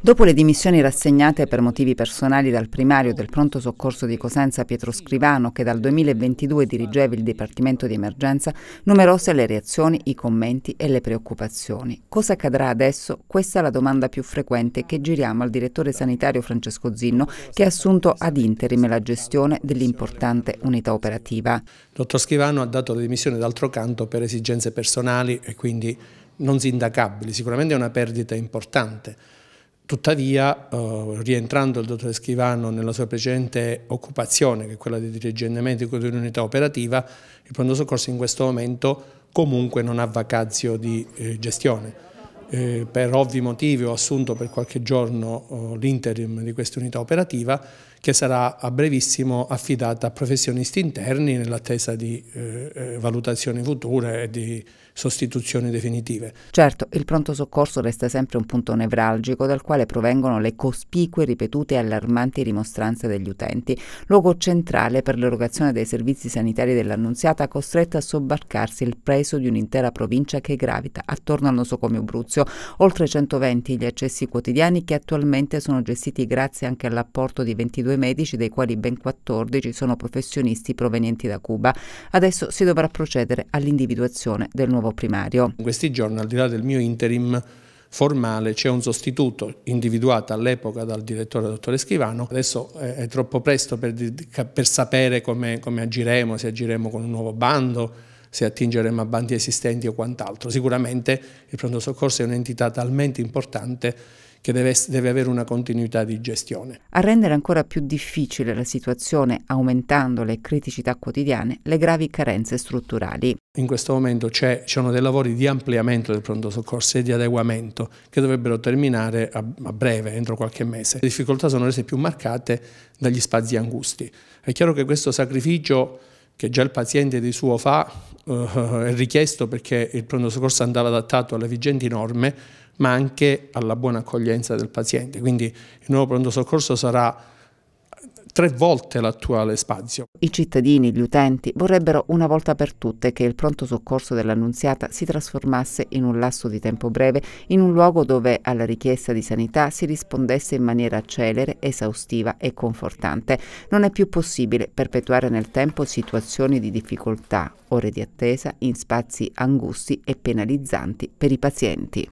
Dopo le dimissioni rassegnate per motivi personali dal primario del pronto soccorso di Cosenza Pietro Scrivano, che dal 2022 dirigeva il Dipartimento di Emergenza, numerose le reazioni, i commenti e le preoccupazioni. Cosa accadrà adesso? Questa è la domanda più frequente che giriamo al direttore sanitario Francesco Zinno, che ha assunto ad interim la gestione dell'importante unità operativa. Dottor Scrivano ha dato le dimissioni d'altro canto per esigenze personali e quindi non sindacabili, sicuramente è una perdita importante. Tuttavia, eh, rientrando il dottor Schivano nella sua precedente occupazione, che è quella di dirigente medico di un'unità operativa, il pronto soccorso in questo momento comunque non ha vacazio di eh, gestione eh, per ovvi motivi ho assunto per qualche giorno oh, l'interim di questa unità operativa che sarà a brevissimo affidata a professionisti interni nell'attesa di eh, eh, valutazioni future e di sostituzioni definitive. Certo, il pronto soccorso resta sempre un punto nevralgico dal quale provengono le cospicue, ripetute e allarmanti rimostranze degli utenti, luogo centrale per l'erogazione dei servizi sanitari dell'Annunziata costretta a sobbarcarsi il preso di un'intera provincia che gravita attorno al nosocomio Bruzio oltre 120 gli accessi quotidiani che attualmente sono gestiti grazie anche all'apporto di 22 medici, dei quali ben 14 sono professionisti provenienti da Cuba. Adesso si dovrà procedere all'individuazione del nuovo primario. In questi giorni, al di là del mio interim, formale c'è un sostituto individuato all'epoca dal direttore dottore Schivano, adesso è, troppo presto per, per sapere come, come agiremo, se agiremo con un nuovo bando, se attingeremo a bandi esistenti o quant'altro. Sicuramente il pronto soccorso è un'entità talmente importante che deve, deve, avere una continuità di gestione. A rendere ancora più difficile la situazione, aumentando le criticità quotidiane, le gravi carenze strutturali. In questo momento ci sono dei lavori di ampliamento del pronto soccorso e di adeguamento che dovrebbero terminare a, a breve, entro qualche mese. Le difficoltà sono rese più marcate dagli spazi angusti. È chiaro che questo sacrificio che già il paziente di suo fa è eh, richiesto perché il pronto soccorso andava adattato alle vigenti norme ma anche alla buona accoglienza del paziente. Quindi il nuovo pronto soccorso sarà tre volte l'attuale spazio. I cittadini, gli utenti, vorrebbero una volta per tutte che il pronto soccorso dell'Annunziata si trasformasse in un lasso di tempo breve in un luogo dove alla richiesta di sanità si rispondesse in maniera celere, esaustiva e confortante. Non è più possibile perpetuare nel tempo situazioni di difficoltà, ore di attesa in spazi angusti e penalizzanti per i pazienti.